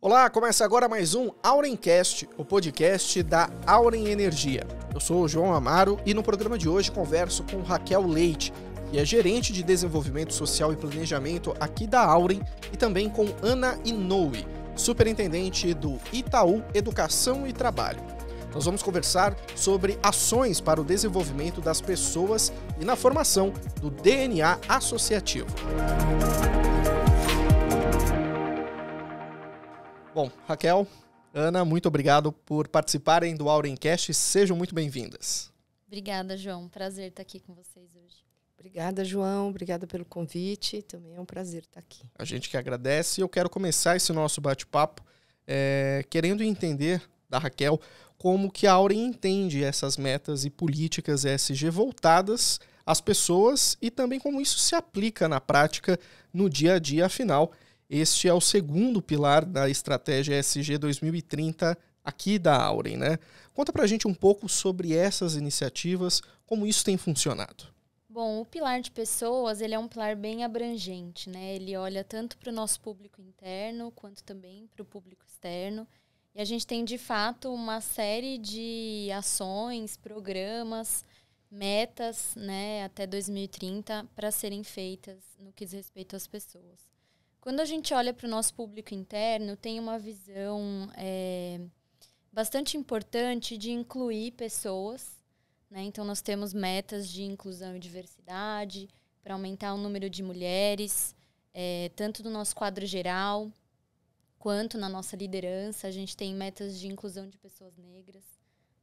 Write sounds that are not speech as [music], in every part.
Olá, começa agora mais um Aurencast, o podcast da Auren Energia. Eu sou o João Amaro e no programa de hoje converso com Raquel Leite, que é gerente de desenvolvimento social e planejamento aqui da Auren, e também com Ana Inoue, superintendente do Itaú Educação e Trabalho. Nós vamos conversar sobre ações para o desenvolvimento das pessoas e na formação do DNA associativo. Música Bom, Raquel, Ana, muito obrigado por participarem do Aurencast. Sejam muito bem-vindas. Obrigada, João. Prazer estar aqui com vocês hoje. Obrigada, João. Obrigada pelo convite. Também é um prazer estar aqui. A gente que agradece. Eu quero começar esse nosso bate-papo é, querendo entender da Raquel como que a Auren entende essas metas e políticas ESG voltadas às pessoas e também como isso se aplica na prática no dia a dia. Afinal, este é o segundo pilar da estratégia SG 2030 aqui da Auren, né? Conta a gente um pouco sobre essas iniciativas, como isso tem funcionado. Bom, o pilar de pessoas, ele é um pilar bem abrangente, né? Ele olha tanto para o nosso público interno, quanto também para o público externo. E a gente tem, de fato, uma série de ações, programas, metas, né, até 2030, para serem feitas no que diz respeito às pessoas. Quando a gente olha para o nosso público interno, tem uma visão é, bastante importante de incluir pessoas. Né? Então, nós temos metas de inclusão e diversidade para aumentar o número de mulheres, é, tanto no nosso quadro geral quanto na nossa liderança. A gente tem metas de inclusão de pessoas negras,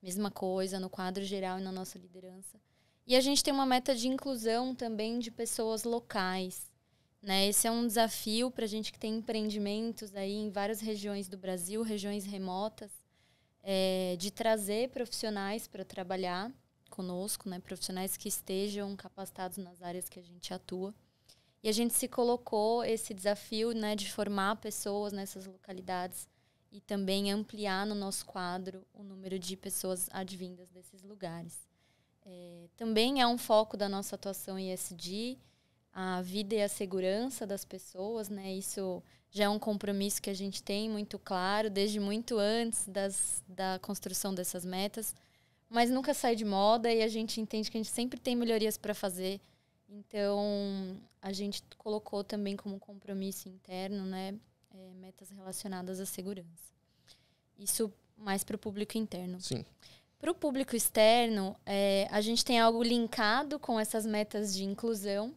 mesma coisa no quadro geral e na nossa liderança. E a gente tem uma meta de inclusão também de pessoas locais. Né? Esse é um desafio para a gente que tem empreendimentos aí em várias regiões do Brasil, regiões remotas, é, de trazer profissionais para trabalhar conosco, né? profissionais que estejam capacitados nas áreas que a gente atua. E a gente se colocou esse desafio né, de formar pessoas nessas localidades e também ampliar no nosso quadro o número de pessoas advindas desses lugares. É, também é um foco da nossa atuação ESG a vida e a segurança das pessoas, né? Isso já é um compromisso que a gente tem muito claro desde muito antes das, da construção dessas metas, mas nunca sai de moda e a gente entende que a gente sempre tem melhorias para fazer. Então, a gente colocou também como compromisso interno, né, é, metas relacionadas à segurança. Isso mais para o público interno. Sim. Para o público externo, é, a gente tem algo linkado com essas metas de inclusão,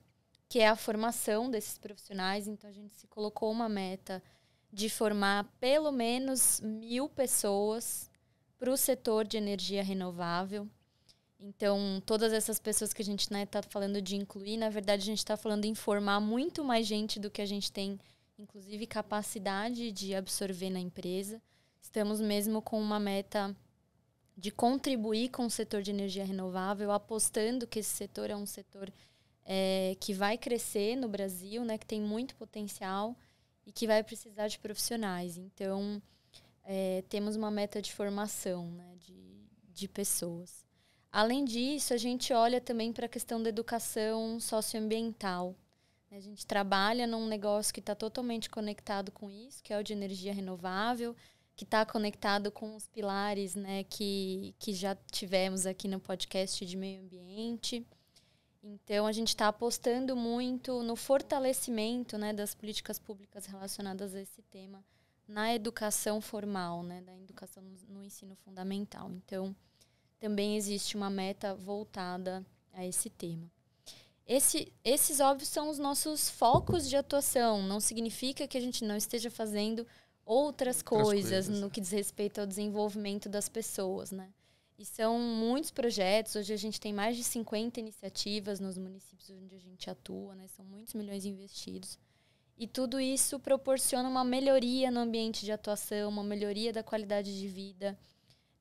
que é a formação desses profissionais. Então, a gente se colocou uma meta de formar pelo menos mil pessoas para o setor de energia renovável. Então, todas essas pessoas que a gente está né, tá falando de incluir, na verdade, a gente está falando em formar muito mais gente do que a gente tem, inclusive, capacidade de absorver na empresa. Estamos mesmo com uma meta de contribuir com o setor de energia renovável, apostando que esse setor é um setor é, que vai crescer no Brasil, né, que tem muito potencial e que vai precisar de profissionais. Então, é, temos uma meta de formação né, de, de pessoas. Além disso, a gente olha também para a questão da educação socioambiental. A gente trabalha num negócio que está totalmente conectado com isso, que é o de energia renovável, que está conectado com os pilares né, que, que já tivemos aqui no podcast de meio ambiente. Então, a gente está apostando muito no fortalecimento né, das políticas públicas relacionadas a esse tema na educação formal, né, da educação no ensino fundamental. Então, também existe uma meta voltada a esse tema. Esse, esses, óbvios, são os nossos focos de atuação. Não significa que a gente não esteja fazendo outras, outras coisas, coisas, no que diz respeito ao desenvolvimento das pessoas, né? E são muitos projetos. Hoje a gente tem mais de 50 iniciativas nos municípios onde a gente atua, né? São muitos milhões investidos. E tudo isso proporciona uma melhoria no ambiente de atuação, uma melhoria da qualidade de vida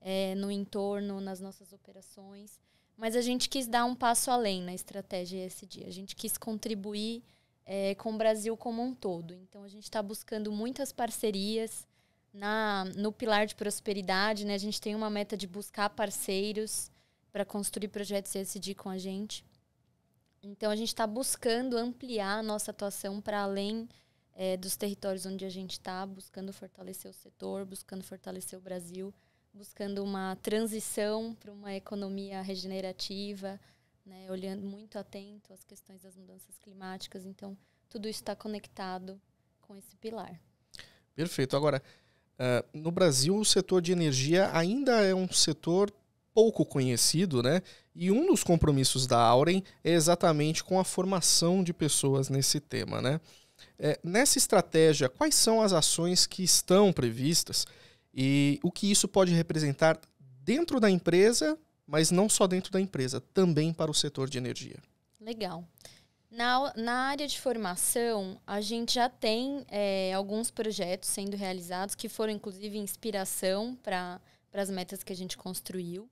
é, no entorno, nas nossas operações. Mas a gente quis dar um passo além na estratégia dia A gente quis contribuir é, com o Brasil como um todo. Então a gente está buscando muitas parcerias na, no pilar de prosperidade, né, a gente tem uma meta de buscar parceiros para construir projetos ESG com a gente. Então, a gente está buscando ampliar a nossa atuação para além é, dos territórios onde a gente está, buscando fortalecer o setor, buscando fortalecer o Brasil, buscando uma transição para uma economia regenerativa, né, olhando muito atento às questões das mudanças climáticas. Então, tudo isso está conectado com esse pilar. Perfeito. Agora, Uh, no Brasil, o setor de energia ainda é um setor pouco conhecido, né? E um dos compromissos da Auren é exatamente com a formação de pessoas nesse tema, né? É, nessa estratégia, quais são as ações que estão previstas e o que isso pode representar dentro da empresa, mas não só dentro da empresa, também para o setor de energia? Legal. Legal. Na, na área de formação, a gente já tem é, alguns projetos sendo realizados que foram, inclusive, inspiração para as metas que a gente construiu.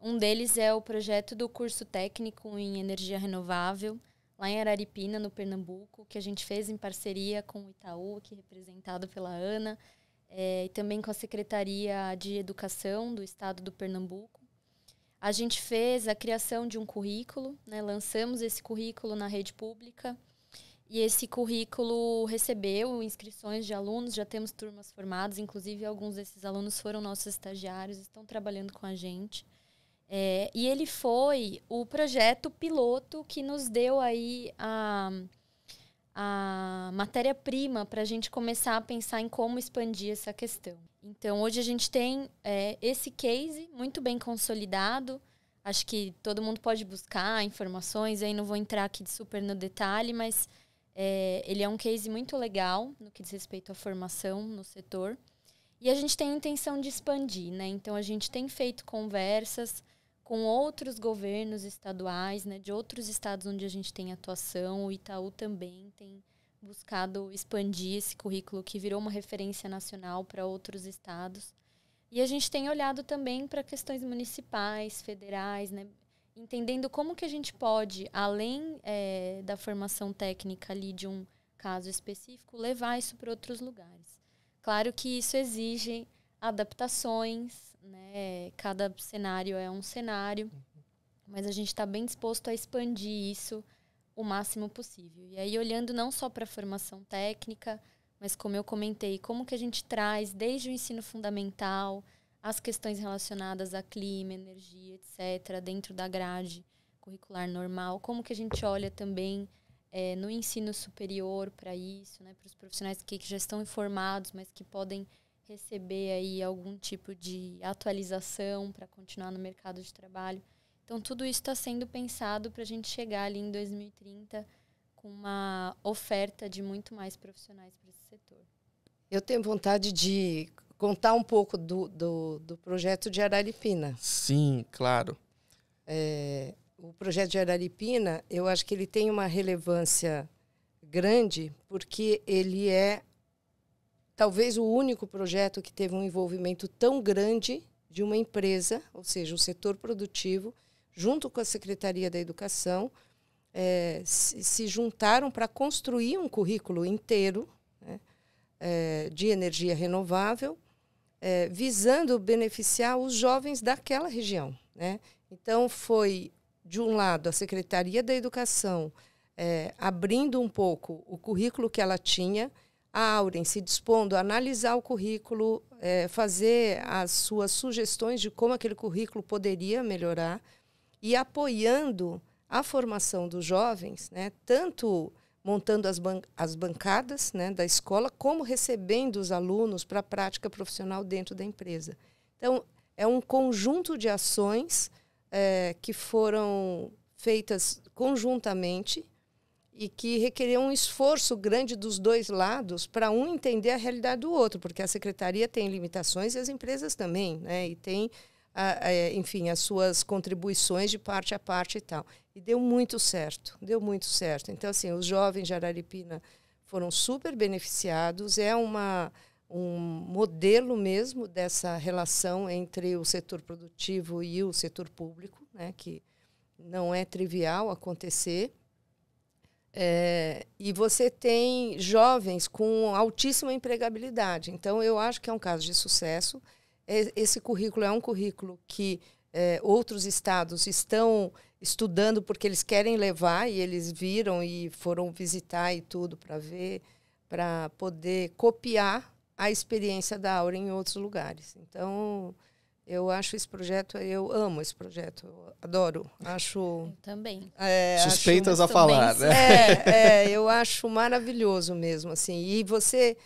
Um deles é o projeto do curso técnico em energia renovável, lá em Araripina, no Pernambuco, que a gente fez em parceria com o Itaú, aqui representado pela Ana, é, e também com a Secretaria de Educação do Estado do Pernambuco. A gente fez a criação de um currículo, né? lançamos esse currículo na rede pública e esse currículo recebeu inscrições de alunos, já temos turmas formadas, inclusive alguns desses alunos foram nossos estagiários, estão trabalhando com a gente. É, e ele foi o projeto piloto que nos deu aí a a matéria-prima para a gente começar a pensar em como expandir essa questão. Então, hoje a gente tem é, esse case muito bem consolidado. Acho que todo mundo pode buscar informações, aí não vou entrar aqui super no detalhe, mas é, ele é um case muito legal no que diz respeito à formação no setor. E a gente tem a intenção de expandir, né? Então, a gente tem feito conversas, com outros governos estaduais, né, de outros estados onde a gente tem atuação. O Itaú também tem buscado expandir esse currículo que virou uma referência nacional para outros estados. E a gente tem olhado também para questões municipais, federais, né, entendendo como que a gente pode, além é, da formação técnica ali de um caso específico, levar isso para outros lugares. Claro que isso exige adaptações, né? Cada cenário é um cenário, mas a gente está bem disposto a expandir isso o máximo possível. E aí olhando não só para a formação técnica, mas como eu comentei, como que a gente traz desde o ensino fundamental as questões relacionadas a clima, energia, etc, dentro da grade curricular normal, como que a gente olha também é, no ensino superior para isso, né, para os profissionais que, que já estão informados, mas que podem receber aí algum tipo de atualização para continuar no mercado de trabalho. Então, tudo isso está sendo pensado para a gente chegar ali em 2030 com uma oferta de muito mais profissionais para esse setor. Eu tenho vontade de contar um pouco do, do, do projeto de Araripina. Sim, claro. É, o projeto de Araripina, eu acho que ele tem uma relevância grande porque ele é talvez o único projeto que teve um envolvimento tão grande de uma empresa, ou seja, o setor produtivo, junto com a Secretaria da Educação, é, se juntaram para construir um currículo inteiro né, é, de energia renovável, é, visando beneficiar os jovens daquela região. Né? Então, foi, de um lado, a Secretaria da Educação é, abrindo um pouco o currículo que ela tinha Auren se dispondo a analisar o currículo, é, fazer as suas sugestões de como aquele currículo poderia melhorar e apoiando a formação dos jovens, né, tanto montando as, ban as bancadas né, da escola, como recebendo os alunos para a prática profissional dentro da empresa. Então, é um conjunto de ações é, que foram feitas conjuntamente e que requeria um esforço grande dos dois lados para um entender a realidade do outro, porque a secretaria tem limitações e as empresas também, né? E tem, a, a, enfim, as suas contribuições de parte a parte e tal. E deu muito certo, deu muito certo. Então, assim, os jovens de Araripina foram super beneficiados, é uma um modelo mesmo dessa relação entre o setor produtivo e o setor público, né, que não é trivial acontecer. É, e você tem jovens com altíssima empregabilidade. Então, eu acho que é um caso de sucesso. É, esse currículo é um currículo que é, outros estados estão estudando porque eles querem levar e eles viram e foram visitar e tudo para ver, para poder copiar a experiência da Aura em outros lugares. Então, eu acho esse projeto, eu amo esse projeto, adoro, acho. Eu também. É, Suspeitas acho, a falar, né? É, [laughs] é, eu acho maravilhoso mesmo, assim. E você,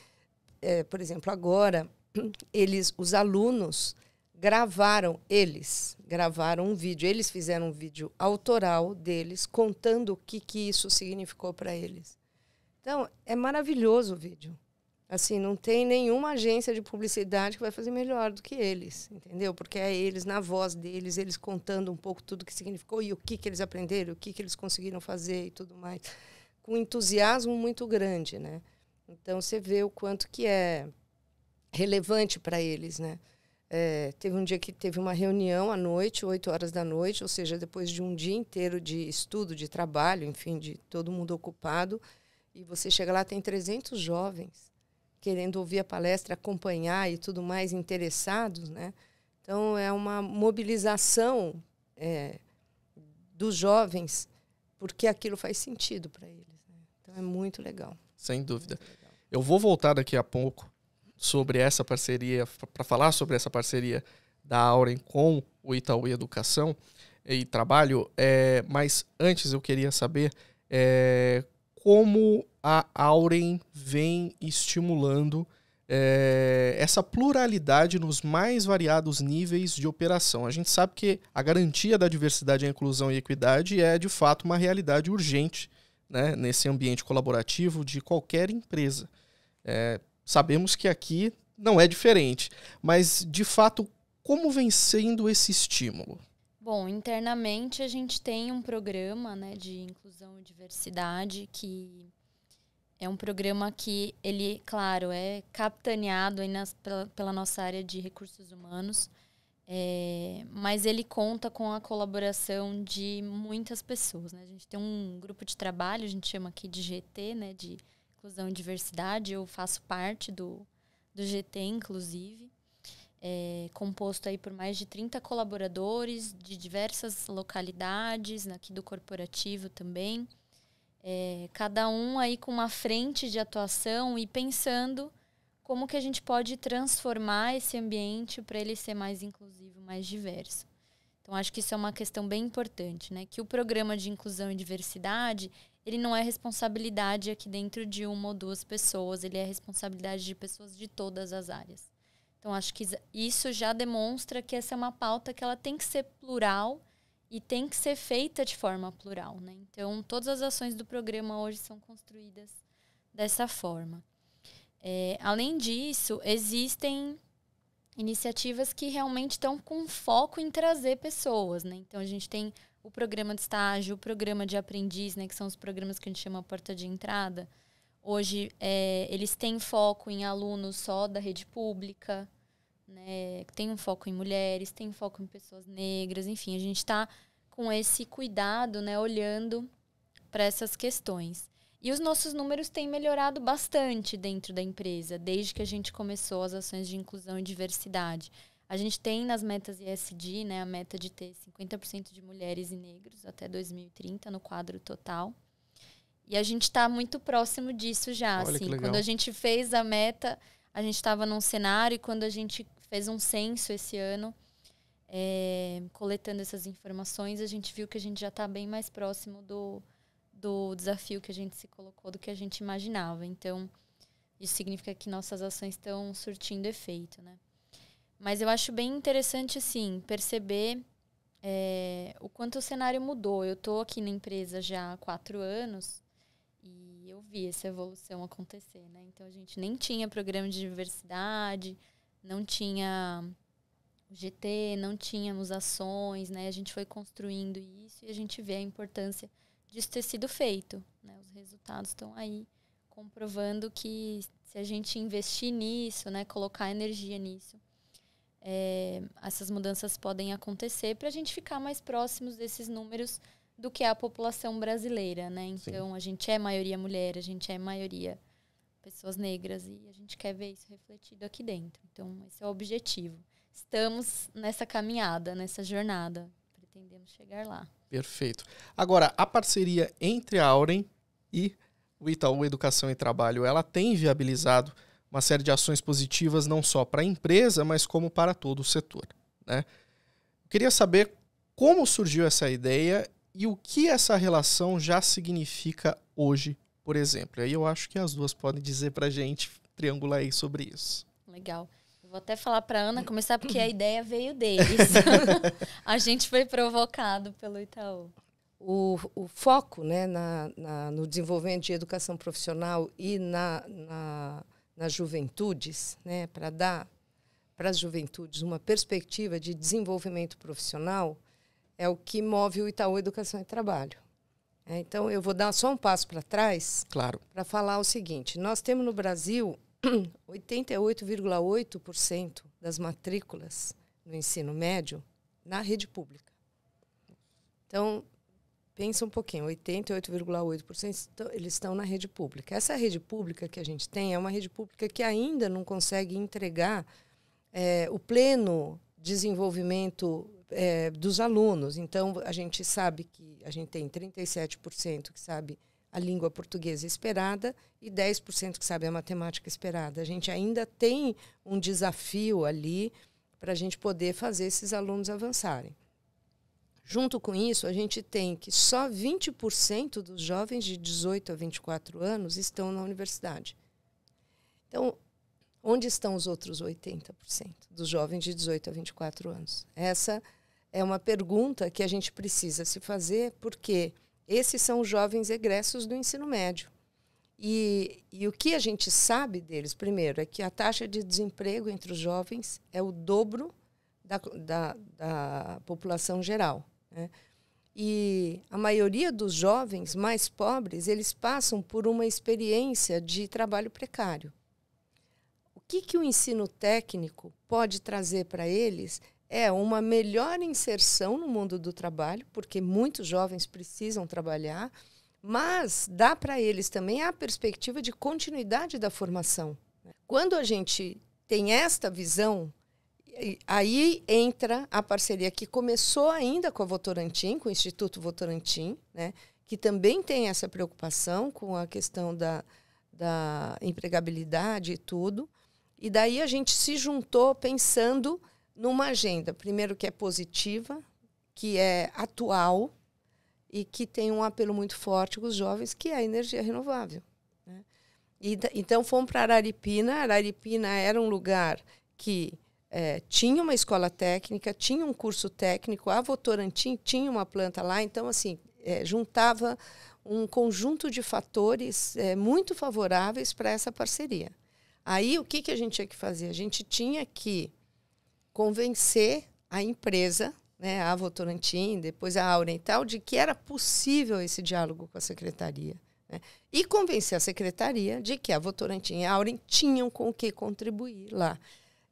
é, por exemplo, agora [clears throat] eles, os alunos gravaram, eles gravaram um vídeo, eles fizeram um vídeo autoral deles contando o que que isso significou para eles. Então é maravilhoso o vídeo. Assim, não tem nenhuma agência de publicidade que vai fazer melhor do que eles, entendeu? Porque é eles, na voz deles, eles contando um pouco tudo o que significou e o que, que eles aprenderam, o que, que eles conseguiram fazer e tudo mais. Com entusiasmo muito grande, né? Então, você vê o quanto que é relevante para eles, né? É, teve um dia que teve uma reunião à noite, 8 horas da noite, ou seja, depois de um dia inteiro de estudo, de trabalho, enfim, de todo mundo ocupado, e você chega lá, tem 300 jovens querendo ouvir a palestra, acompanhar e tudo mais, interessados, né? Então, é uma mobilização é, dos jovens, porque aquilo faz sentido para eles. Né? Então, é muito legal. Sem dúvida. Legal. Eu vou voltar daqui a pouco sobre essa parceria, para falar sobre essa parceria da Auren com o Itaú Educação e Trabalho, é, mas antes eu queria saber é, como a Auren vem estimulando é, essa pluralidade nos mais variados níveis de operação. A gente sabe que a garantia da diversidade, inclusão e equidade é de fato uma realidade urgente né, nesse ambiente colaborativo de qualquer empresa. É, sabemos que aqui não é diferente, mas de fato, como vem sendo esse estímulo? Bom, internamente a gente tem um programa né, de inclusão e diversidade que é um programa que ele, claro, é capitaneado aí nas, pela, pela nossa área de recursos humanos, é, mas ele conta com a colaboração de muitas pessoas. Né? A gente tem um grupo de trabalho, a gente chama aqui de GT, né, de Inclusão e Diversidade. Eu faço parte do, do GT, inclusive, é, composto aí por mais de 30 colaboradores de diversas localidades, né? aqui do corporativo também. É, cada um aí com uma frente de atuação e pensando como que a gente pode transformar esse ambiente para ele ser mais inclusivo, mais diverso. Então acho que isso é uma questão bem importante, né? Que o programa de inclusão e diversidade ele não é responsabilidade aqui dentro de uma ou duas pessoas, ele é responsabilidade de pessoas de todas as áreas. Então acho que isso já demonstra que essa é uma pauta que ela tem que ser plural e tem que ser feita de forma plural. Né? Então, todas as ações do programa hoje são construídas dessa forma. É, além disso, existem iniciativas que realmente estão com foco em trazer pessoas. Né? Então, a gente tem o programa de estágio, o programa de aprendiz, né, que são os programas que a gente chama porta de entrada. Hoje, é, eles têm foco em alunos só da rede pública, né? Tem um foco em mulheres, tem um foco em pessoas negras, enfim, a gente está com esse cuidado, né? Olhando para essas questões. E os nossos números têm melhorado bastante dentro da empresa, desde que a gente começou as ações de inclusão e diversidade. A gente tem nas metas ESG, né, a meta de ter 50% de mulheres e negros até 2030 no quadro total. E a gente está muito próximo disso já. Olha assim, quando a gente fez a meta, a gente estava num cenário e quando a gente fez um censo esse ano, é, coletando essas informações. A gente viu que a gente já está bem mais próximo do, do desafio que a gente se colocou do que a gente imaginava. Então, isso significa que nossas ações estão surtindo efeito, né? Mas eu acho bem interessante, assim, perceber é, o quanto o cenário mudou. Eu estou aqui na empresa já há quatro anos e eu vi essa evolução acontecer, né? Então, a gente nem tinha programa de diversidade, não tinha GT, não tínhamos ações, né? A gente foi construindo isso e a gente vê a importância disso ter sido feito. Né? Os resultados estão aí comprovando que se a gente investir nisso, né, colocar energia nisso, é, essas mudanças podem acontecer para a gente ficar mais próximos desses números do que a população brasileira, né? Então Sim. a gente é maioria mulher, a gente é maioria pessoas negras e a gente quer ver isso refletido aqui dentro. Então, esse é o objetivo. Estamos nessa caminhada, nessa jornada. Pretendemos chegar lá. Perfeito. Agora, a parceria entre a Auren e o Itaú Educação e Trabalho, ela tem viabilizado uma série de ações positivas não só para a empresa, mas como para todo o setor. Né? Eu queria saber como surgiu essa ideia e o que essa relação já significa hoje por exemplo. Aí eu acho que as duas podem dizer para a gente, triangular aí sobre isso. Legal. Eu vou até falar para Ana começar porque a [clears throat] ideia veio deles. [laughs] a gente foi provocado pelo Itaú. O, o foco né, na, na, no desenvolvimento de educação profissional e na, na, nas juventudes, né, para dar para as juventudes uma perspectiva de desenvolvimento profissional, é o que move o Itaú Educação e Trabalho. É, então, eu vou dar só um passo para trás. Claro. Para falar o seguinte: nós temos no Brasil 88,8% [clears throat] das matrículas no ensino médio na rede pública. Então, pensa um pouquinho: 88,8% eles estão na rede pública. Essa rede pública que a gente tem é uma rede pública que ainda não consegue entregar é, o pleno desenvolvimento é, dos alunos. Então, a gente sabe que a gente tem 37% que sabe a língua portuguesa esperada e 10% que sabe a matemática esperada. A gente ainda tem um desafio ali para a gente poder fazer esses alunos avançarem. Junto com isso, a gente tem que só 20% dos jovens de 18 a 24 anos estão na universidade. Então, onde estão os outros 80% dos jovens de 18 a 24 anos? Essa é é uma pergunta que a gente precisa se fazer, porque esses são os jovens egressos do ensino médio. E, e o que a gente sabe deles, primeiro, é que a taxa de desemprego entre os jovens é o dobro da, da, da população geral. Né? E a maioria dos jovens mais pobres, eles passam por uma experiência de trabalho precário. O que, que o ensino técnico pode trazer para eles é uma melhor inserção no mundo do trabalho, porque muitos jovens precisam trabalhar, mas dá para eles também a perspectiva de continuidade da formação. Né? Quando a gente tem esta visão, aí entra a parceria que começou ainda com a Votorantim, com o Instituto Votorantim, né, que também tem essa preocupação com a questão da, da empregabilidade e tudo. E daí a gente se juntou pensando numa agenda, primeiro que é positiva, que é atual e que tem um apelo muito forte com os jovens, que é a energia renovável. Né? E, então fomos para Araripina. Araripina era um lugar que é, tinha uma escola técnica, tinha um curso técnico, a Votorantim tinha uma planta lá, então assim é, juntava um conjunto de fatores é, muito favoráveis para essa parceria. Aí o que, que a gente tinha que fazer? A gente tinha que convencer a empresa, né, a Votorantim, depois a Aurental, de que era possível esse diálogo com a secretaria. Né? E convencer a secretaria de que a Votorantim e a Auren tinham com o que contribuir lá.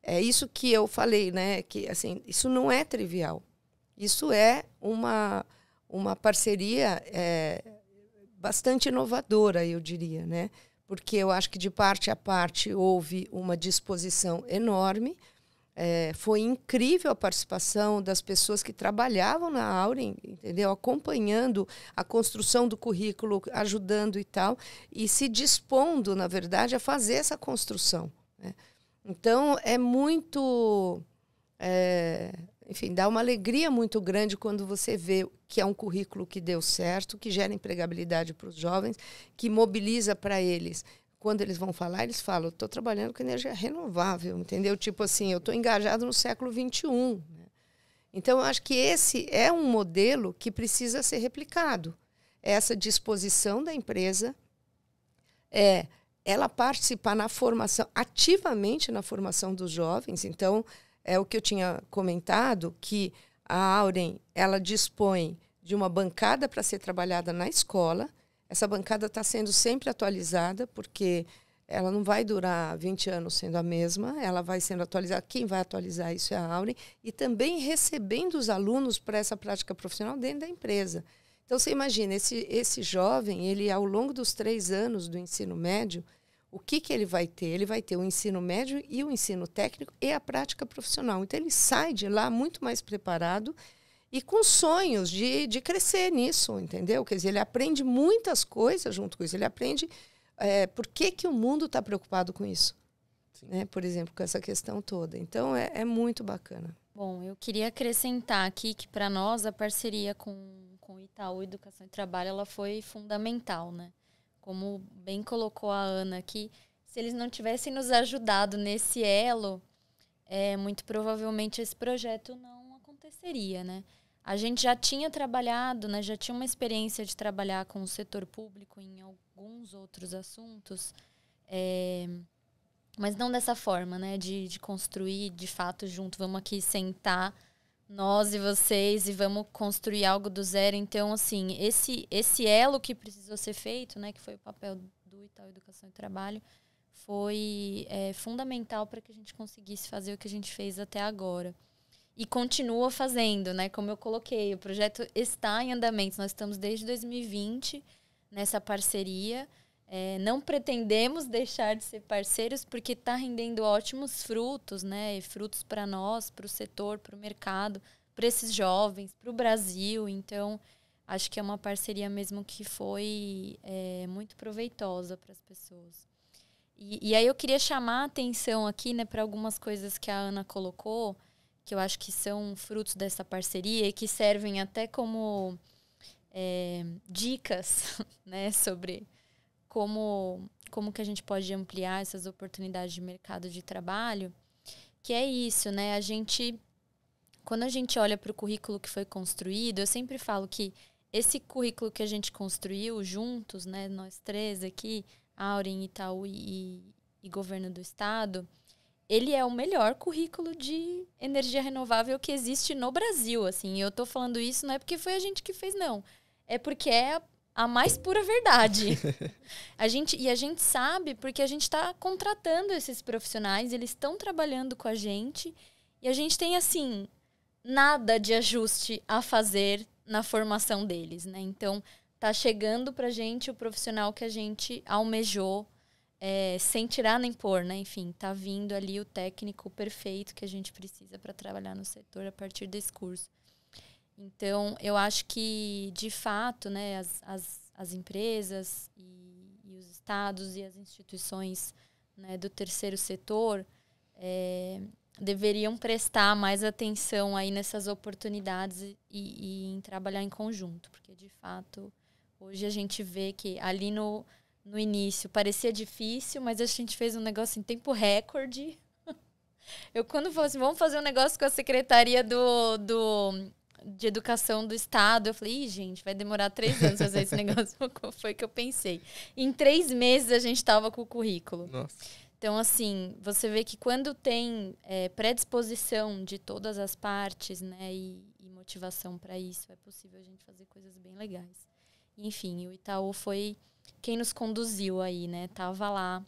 É isso que eu falei, né? Que assim, isso não é trivial. Isso é uma, uma parceria é, bastante inovadora, eu diria, né? Porque eu acho que de parte a parte houve uma disposição enorme, é, foi incrível a participação das pessoas que trabalhavam na Auren, entendeu? Acompanhando a construção do currículo, ajudando e tal, e se dispondo, na verdade, a fazer essa construção. Né? Então, é muito. É, enfim, dá uma alegria muito grande quando você vê que é um currículo que deu certo, que gera empregabilidade para os jovens, que mobiliza para eles quando eles vão falar, eles falam, estou trabalhando com energia renovável, entendeu? Tipo assim, eu estou engajado no século XXI. Né? Então, eu acho que esse é um modelo que precisa ser replicado. Essa disposição da empresa é ela participar na formação, ativamente na formação dos jovens. Então, é o que eu tinha comentado, que a Auren, ela dispõe de uma bancada para ser trabalhada na escola, essa bancada está sendo sempre atualizada, porque ela não vai durar 20 anos sendo a mesma, ela vai sendo atualizada. Quem vai atualizar isso é a Aure, e também recebendo os alunos para essa prática profissional dentro da empresa. Então, você imagina, esse, esse jovem, ele ao longo dos três anos do ensino médio, o que, que ele vai ter? Ele vai ter o ensino médio e o ensino técnico e a prática profissional. Então, ele sai de lá muito mais preparado e com sonhos de, de crescer nisso, entendeu? Quer dizer, ele aprende muitas coisas junto com isso. Ele aprende é, por que, que o mundo está preocupado com isso, né? por exemplo, com essa questão toda. Então, é, é muito bacana. Bom, eu queria acrescentar aqui que, para nós, a parceria com, com Itaú Educação e Trabalho ela foi fundamental, né? Como bem colocou a Ana aqui, se eles não tivessem nos ajudado nesse elo, é, muito provavelmente esse projeto não aconteceria, né? A gente já tinha trabalhado, né, já tinha uma experiência de trabalhar com o setor público em alguns outros assuntos, é, mas não dessa forma, né, de, de construir de fato junto. Vamos aqui sentar nós e vocês e vamos construir algo do zero. Então, assim, esse esse elo que precisou ser feito, né, que foi o papel do Itaú Educação e Trabalho, foi é, fundamental para que a gente conseguisse fazer o que a gente fez até agora e continua fazendo, né? Como eu coloquei, o projeto está em andamento. Nós estamos desde 2020 nessa parceria. É, não pretendemos deixar de ser parceiros porque está rendendo ótimos frutos, né? E frutos para nós, para o setor, para o mercado, para esses jovens, para o Brasil. Então, acho que é uma parceria mesmo que foi é, muito proveitosa para as pessoas. E, e aí eu queria chamar a atenção aqui, né, para algumas coisas que a Ana colocou que eu acho que são frutos dessa parceria e que servem até como é, dicas [laughs] né, sobre como, como que a gente pode ampliar essas oportunidades de mercado de trabalho, que é isso, né? A gente, quando a gente olha para o currículo que foi construído, eu sempre falo que esse currículo que a gente construiu juntos, né, nós três aqui, Aurin, Itaú e, e Governo do Estado, ele é o melhor currículo de energia renovável que existe no Brasil, assim. Eu tô falando isso não é porque foi a gente que fez, não. É porque é a mais pura verdade. [laughs] a gente e a gente sabe porque a gente está contratando esses profissionais, eles estão trabalhando com a gente e a gente tem assim nada de ajuste a fazer na formação deles, né? Então, tá chegando a gente o profissional que a gente almejou é, sem tirar nem pôr, né? Enfim, tá vindo ali o técnico perfeito que a gente precisa para trabalhar no setor a partir desse curso. Então, eu acho que, de fato, né, as, as, as empresas e, e os estados e as instituições né, do terceiro setor é, deveriam prestar mais atenção aí nessas oportunidades e, e em trabalhar em conjunto, porque, de fato, hoje a gente vê que ali no no início parecia difícil, mas a gente fez um negócio em tempo recorde. [laughs] Eu, quando falei assim, vamos fazer um negócio com a Secretaria do, do, de Educação do Estado, eu falei, Ih, gente, vai demorar três anos fazer esse [laughs] negócio. [laughs] Foi que eu pensei. Em três meses a gente estava com o currículo. Nossa. Então, assim, você vê que quando tem é, predisposição de todas as partes, né, e, e motivação para isso, é possível a gente fazer coisas bem legais. Enfim, o Itaú foi quem nos conduziu aí, né? Tava lá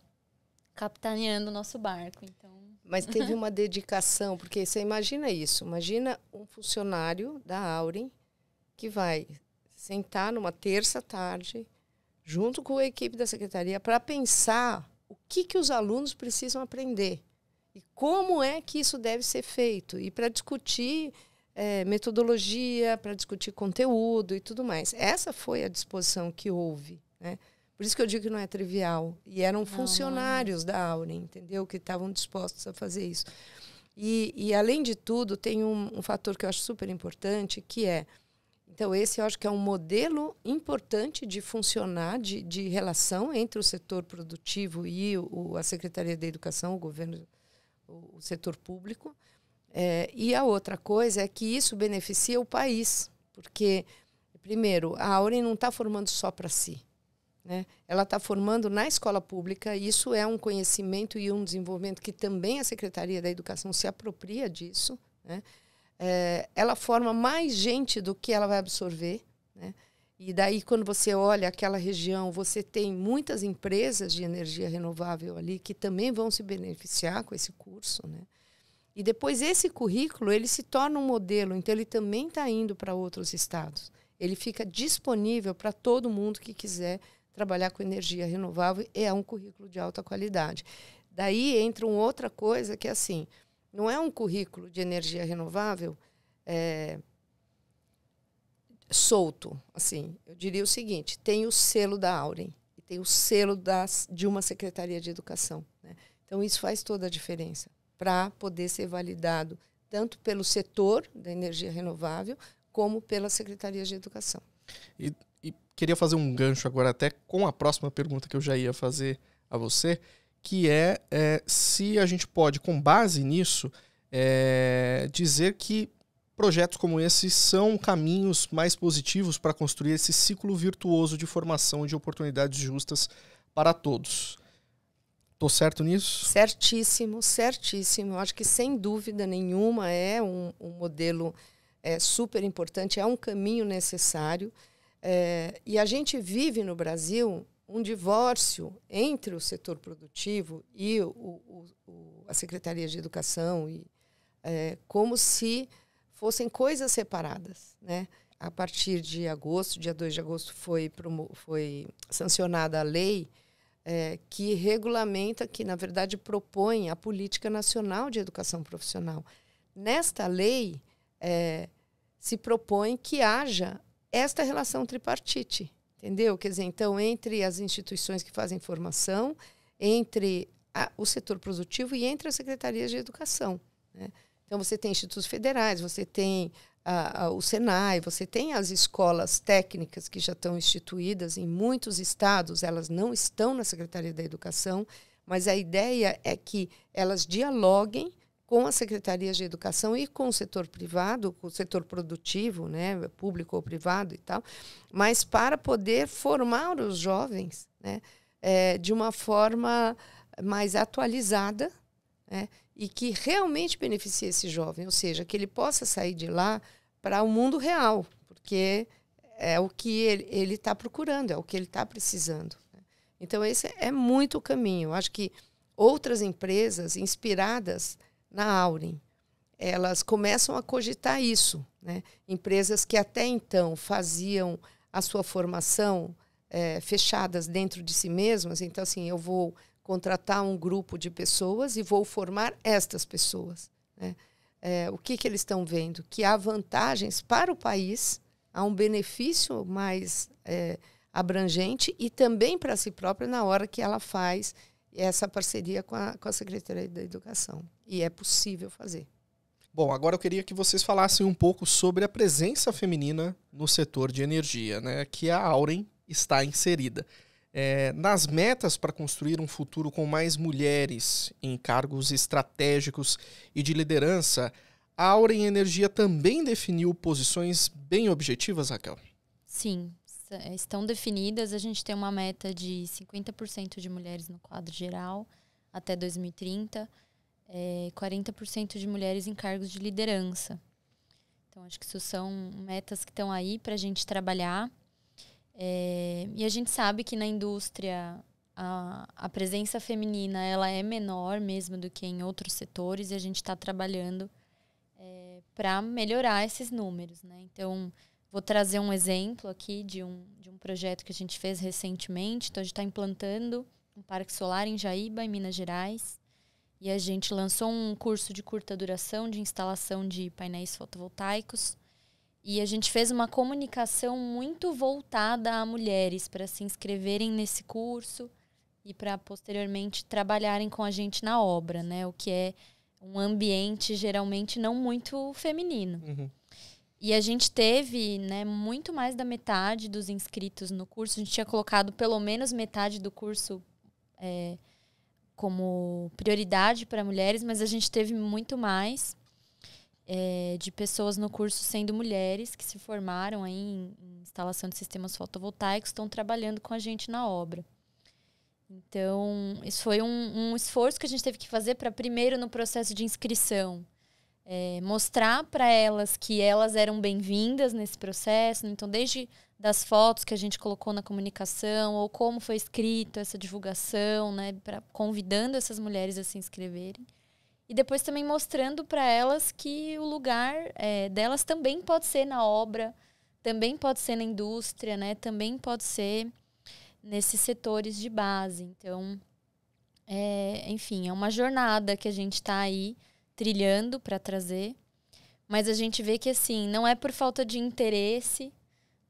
capitaneando o nosso barco, então. Mas teve [laughs] uma dedicação, porque você imagina isso, imagina um funcionário da Aurin que vai sentar numa terça tarde junto com a equipe da secretaria para pensar o que que os alunos precisam aprender e como é que isso deve ser feito e para discutir é, metodologia para discutir conteúdo e tudo mais. Essa foi a disposição que houve. Né? Por isso que eu digo que não é trivial. E eram não, é. funcionários não da aula entendeu? Que estavam dispostos a fazer isso. E, e além de tudo, tem um, um, fator que eu acho super importante, que é. Então, esse eu acho que é um modelo importante de funcionar, de, de relação entre o setor produtivo e o, a Secretaria da Educação, o governo, o, o setor público, é, e a outra coisa é que isso beneficia o país, porque, primeiro, a Auren não está formando só para si. Né? Ela está formando na escola pública, e isso é um conhecimento e um desenvolvimento que também a Secretaria da Educação se apropria disso. Né? É, ela forma mais gente do que ela vai absorver. Né? E daí, quando você olha aquela região, você tem muitas empresas de energia renovável ali que também vão se beneficiar com esse curso. Né? E depois esse currículo, ele se torna um modelo, então ele também está indo para outros estados. Ele fica disponível para todo mundo que quiser trabalhar com energia renovável e é um currículo de alta qualidade. Daí entra uma outra coisa que é assim, não é um currículo de energia renovável é, solto, assim. Eu diria o seguinte, tem o selo da Auren e tem o selo das, de uma Secretaria de Educação. Né? Então, isso faz toda a diferença para poder ser validado tanto pelo setor da energia renovável como pela Secretaria de Educação. E, e, queria fazer um gancho agora até com a próxima pergunta que eu já ia fazer a você, que é, é se a gente pode, com base nisso, é, dizer que projetos como esse são caminhos mais positivos para construir esse ciclo virtuoso de formação de oportunidades justas para todos. Tô certo nisso? Certíssimo, certíssimo. Eu acho que sem dúvida nenhuma é um, um modelo é, super importante, é um caminho necessário. É, e a gente vive no Brasil um divórcio entre o setor produtivo e o, o, o, a Secretaria de Educação, e, é, como se fossem coisas separadas. Né? A partir de agosto, dia 2 de agosto, foi, foi sancionada a lei é, que regulamenta, que na verdade propõe a política nacional de educação profissional. Nesta lei é, se propõe que haja esta relação tripartite, entendeu? Quer dizer, então entre as instituições que fazem formação, entre a, o setor produtivo e entre as secretarias de educação. Né? Então você tem institutos federais, você tem o Senai, você tem as escolas técnicas que já estão instituídas em muitos estados, elas não estão na Secretaria da Educação, mas a ideia é que elas dialoguem com as secretarias de educação e com o setor privado, com o setor produtivo, né, público ou privado e tal, mas para poder formar os jovens né, é, de uma forma mais atualizada né, e que realmente beneficie esse jovem, ou seja, que ele possa sair de lá para o mundo real, porque é o que ele está procurando, é o que ele está precisando. Né? Então, esse é muito o caminho. Eu acho que outras empresas inspiradas na Auren, elas começam a cogitar isso. Né? Empresas que até então faziam a sua formação é, fechadas dentro de si mesmas, então, assim, eu vou contratar um grupo de pessoas e vou formar estas pessoas. Né? É, o que, que eles estão vendo? Que há vantagens para o país, há um benefício mais é, abrangente e também para si própria na hora que ela faz essa parceria com a, com a Secretaria da Educação. E é possível fazer. Bom, agora eu queria que vocês falassem um pouco sobre a presença feminina no setor de energia, né, que a Auren está inserida. É, nas metas para construir um futuro com mais mulheres em cargos estratégicos e de liderança, a Auren Energia também definiu posições bem objetivas, Raquel? Sim, é, estão definidas. A gente tem uma meta de 50% de mulheres no quadro geral até 2030, é, 40% de mulheres em cargos de liderança. Então, acho que isso são metas que estão aí para a gente trabalhar. É, e a gente sabe que na indústria a, a presença feminina ela é menor mesmo do que em outros setores e a gente está trabalhando é, para melhorar esses números. Né? Então, vou trazer um exemplo aqui de um, de um projeto que a gente fez recentemente. Então, a gente está implantando um parque solar em Jaíba, em Minas Gerais. E a gente lançou um curso de curta duração de instalação de painéis fotovoltaicos e a gente fez uma comunicação muito voltada a mulheres para se inscreverem nesse curso e para posteriormente trabalharem com a gente na obra, né? O que é um ambiente geralmente não muito feminino. Uhum. E a gente teve, né, muito mais da metade dos inscritos no curso. A gente tinha colocado pelo menos metade do curso é, como prioridade para mulheres, mas a gente teve muito mais é, de pessoas no curso sendo mulheres que se formaram aí em, instalação de sistemas fotovoltaicos, estão trabalhando com a gente na obra. Então, isso foi um, um esforço que a gente teve que fazer para, primeiro, no processo de inscrição, é, mostrar para elas que elas eram bem-vindas nesse processo. Né? Então, desde das fotos que a gente colocou na comunicação ou como foi escrito essa divulgação, né, pra, convidando essas mulheres a se inscreverem. E depois também mostrando para elas que o lugar é, delas também pode ser na obra, também pode ser na indústria, né? Também pode ser nesses setores de base. Então, é, enfim, é uma jornada que a gente está aí trilhando para trazer. Mas a gente vê que, assim, não é por falta de interesse,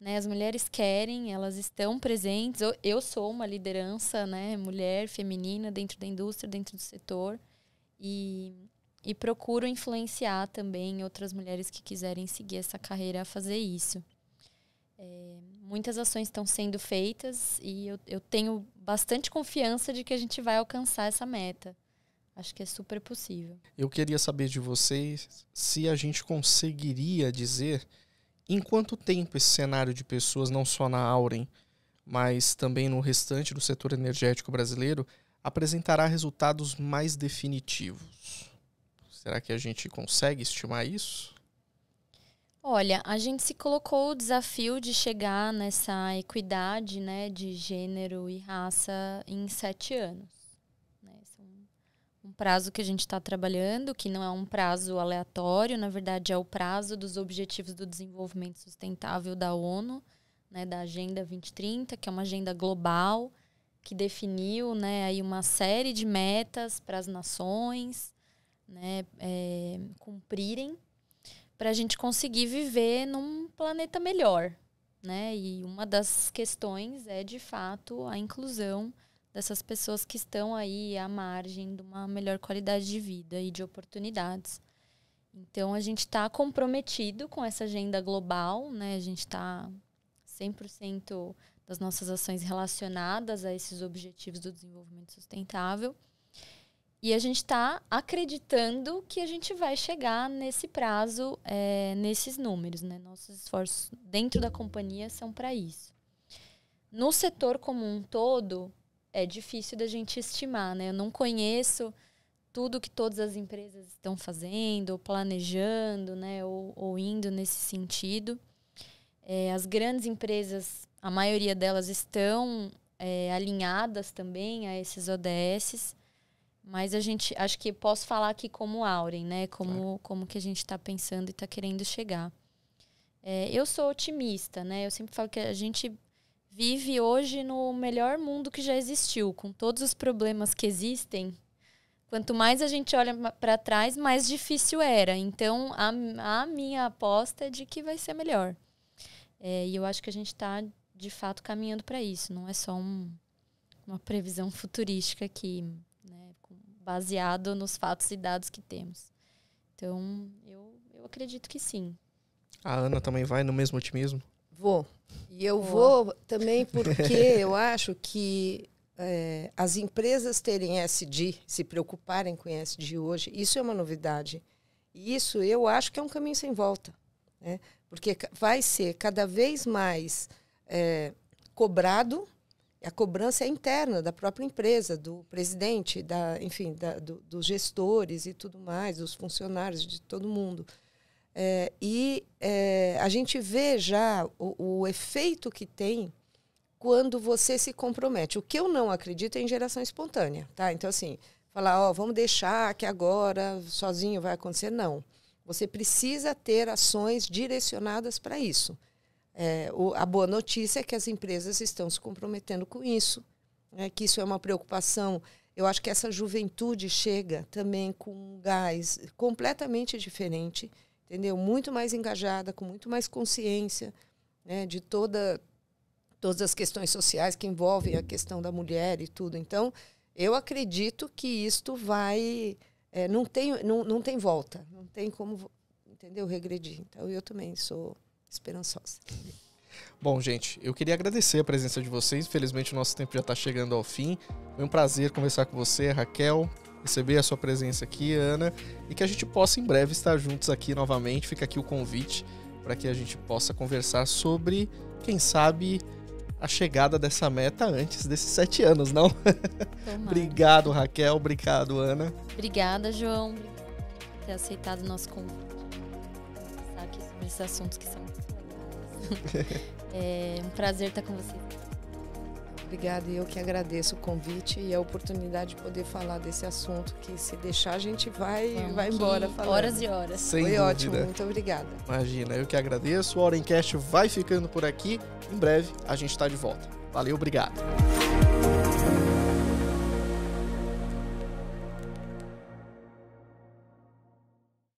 né? As mulheres querem, elas estão presentes. Eu, eu sou uma liderança, né? Mulher, feminina, dentro da indústria, dentro do setor. E, e procuro influenciar também outras mulheres que quiserem seguir essa carreira a fazer isso. É, muitas ações estão sendo feitas e eu, eu tenho bastante confiança de que a gente vai alcançar essa meta. Acho que é super possível. Eu queria saber de vocês se a gente conseguiria dizer em quanto tempo esse cenário de pessoas, não só na Auren, mas também no restante do setor energético brasileiro, apresentará resultados mais definitivos. Será que a gente consegue estimar isso? Olha, a gente se colocou o desafio de chegar nessa equidade né, de gênero e raça em sete anos. Né? Esse é um, um prazo que a gente está trabalhando, que não é um prazo aleatório, na verdade é o prazo dos Objetivos do Desenvolvimento Sustentável da ONU, né, da Agenda 2030, que é uma agenda global que definiu né, aí uma série de metas para as nações né, é, cumprirem para a gente conseguir viver num planeta melhor. Né? E uma das questões é, de fato, a inclusão dessas pessoas que estão aí à margem de uma melhor qualidade de vida e de oportunidades. Então, a gente está comprometido com essa agenda global, né? a gente está 100% das nossas ações relacionadas a esses objetivos do desenvolvimento sustentável. E a gente está acreditando que a gente vai chegar nesse prazo, é, nesses números. Né? Nossos esforços dentro da companhia são para isso. No setor como um todo, é difícil da gente estimar. Né? Eu não conheço tudo que todas as empresas estão fazendo, ou planejando, né? ou, ou indo nesse sentido. É, as grandes empresas a maioria delas estão é, alinhadas também a esses ODSs, mas a gente acho que posso falar aqui como Auren, né? Como, como que a gente está pensando e está querendo chegar. É, eu sou otimista, né? Eu sempre falo que a gente vive hoje no melhor mundo que já existiu, com todos os problemas que existem. Quanto mais a gente olha para trás, mais difícil era. Então, a, a minha aposta é de que vai ser melhor. É, e eu acho que a gente está de fato caminhando para isso. Não é só um, uma previsão futurística que né, baseado nos fatos e dados que temos. Então, eu, eu acredito que sim. A Ana também vai no mesmo otimismo? Vou. E eu vou também porque [laughs] eu acho que é, as empresas terem SD, se preocuparem com SD hoje, isso é uma novidade. E isso eu acho que é um caminho sem volta. Né? Porque vai ser cada vez mais é, cobrado, a cobrança é interna da própria empresa, do presidente, da, enfim, da, do, dos gestores e tudo mais, dos funcionários, de todo mundo. É, e é, a gente vê já o, o, efeito que tem quando você se compromete. O que eu não acredito é em geração espontânea, tá? Então, assim, falar, ó, vamos deixar que agora sozinho vai acontecer. Não. Você precisa ter ações direcionadas para isso. É, o, a boa notícia é que as empresas estão se comprometendo com isso, né, que isso é uma preocupação. Eu acho que essa juventude chega também com um gás completamente diferente, entendeu? Muito mais engajada, com muito mais consciência né, de toda, todas as questões sociais que envolvem a questão da mulher e tudo. Então, eu acredito que isto vai. É, não, tem, não, não tem volta, não tem como entendeu regredir. Então, eu também sou esperançosa. Bom, gente, eu queria agradecer a presença de vocês. Infelizmente, o nosso tempo já está chegando ao fim. Foi um prazer conversar com você, Raquel, receber a sua presença aqui, Ana, e que a gente possa em breve estar juntos aqui novamente. Fica aqui o convite para que a gente possa conversar sobre, quem sabe, a chegada dessa meta antes desses sete anos, não? [laughs] obrigado, Raquel. Obrigado, Ana. Obrigada, João, por ter aceitado o nosso convite. Aqui sobre esses assuntos que são [laughs] é um prazer estar com você. Obrigada, eu que agradeço o convite e a oportunidade de poder falar desse assunto que se deixar a gente vai vai embora falando. Horas e horas. Sem Foi dúvida. ótimo, muito obrigada. Imagina, eu que agradeço. O Orencast vai ficando por aqui. Em breve a gente está de volta. Valeu, obrigado.